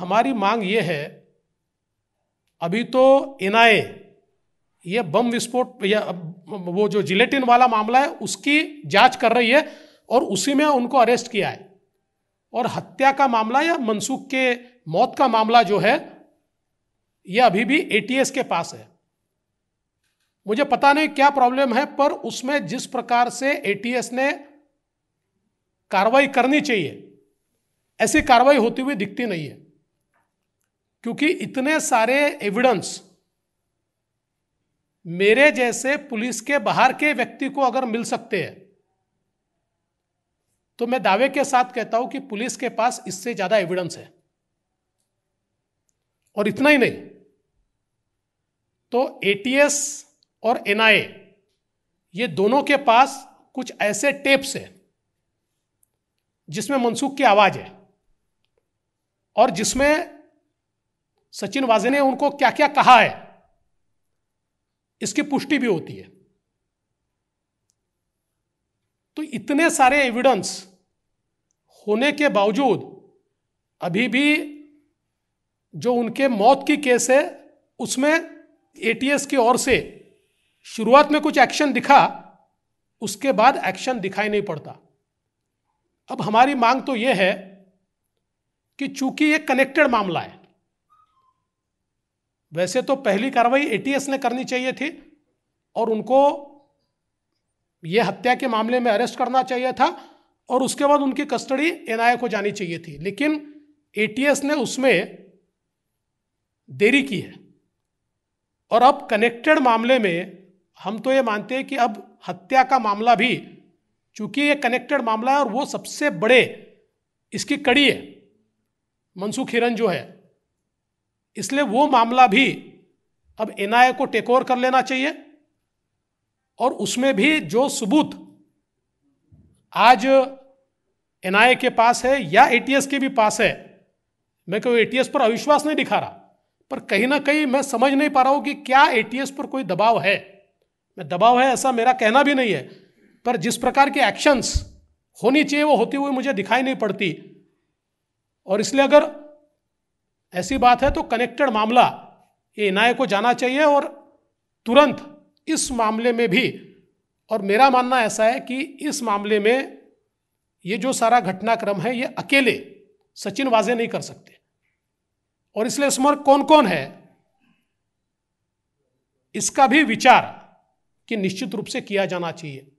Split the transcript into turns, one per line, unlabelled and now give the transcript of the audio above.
हमारी मांग ये है अभी तो एन ये बम विस्फोट या वो जो जिलेटिन वाला मामला है उसकी जांच कर रही है और उसी में उनको अरेस्ट किया है और हत्या का मामला या मनसुख के मौत का मामला जो है यह अभी भी एटीएस के पास है मुझे पता नहीं क्या प्रॉब्लम है पर उसमें जिस प्रकार से एटीएस ने कार्रवाई करनी चाहिए ऐसी कार्रवाई होती हुई दिखती नहीं है क्योंकि इतने सारे एविडेंस मेरे जैसे पुलिस के बाहर के व्यक्ति को अगर मिल सकते हैं तो मैं दावे के साथ कहता हूं कि पुलिस के पास इससे ज्यादा एविडेंस है और इतना ही नहीं तो एटीएस और एनआईए ये दोनों के पास कुछ ऐसे टेप्स हैं जिसमें मनसुख की आवाज है और जिसमें सचिन वाजे ने उनको क्या क्या कहा है इसकी पुष्टि भी होती है तो इतने सारे एविडेंस होने के बावजूद अभी भी जो उनके मौत की केस है उसमें एटीएस की ओर से शुरुआत में कुछ एक्शन दिखा उसके बाद एक्शन दिखाई नहीं पड़ता अब हमारी मांग तो यह है कि चूंकि ये कनेक्टेड मामला है वैसे तो पहली कार्रवाई एटीएस ने करनी चाहिए थी और उनको ये हत्या के मामले में अरेस्ट करना चाहिए था और उसके बाद उनकी कस्टडी एनआईए को जानी चाहिए थी लेकिन एटीएस ने उसमें देरी की है और अब कनेक्टेड मामले में हम तो ये मानते हैं कि अब हत्या का मामला भी चूंकि ये कनेक्टेड मामला है और वो सबसे बड़े इसकी कड़ी है मनसुख हिरन जो है इसलिए वो मामला भी अब एनआईए को टेक ओवर कर लेना चाहिए और उसमें भी जो सबूत आज एनआईए के पास है या एटीएस के भी पास है मैं कोई एटीएस पर अविश्वास नहीं दिखा रहा पर कहीं ना कहीं मैं समझ नहीं पा रहा हूं कि क्या एटीएस पर कोई दबाव है मैं दबाव है ऐसा मेरा कहना भी नहीं है पर जिस प्रकार के एक्शंस होनी चाहिए वो होती हुई मुझे दिखाई नहीं पड़ती और इसलिए अगर ऐसी बात है तो कनेक्टेड मामला ये एनआईए को जाना चाहिए और तुरंत इस मामले में भी और मेरा मानना ऐसा है कि इस मामले में ये जो सारा घटनाक्रम है ये अकेले सचिन वाजे नहीं कर सकते और इसलिए इसमें कौन कौन है इसका भी विचार कि निश्चित रूप से किया जाना चाहिए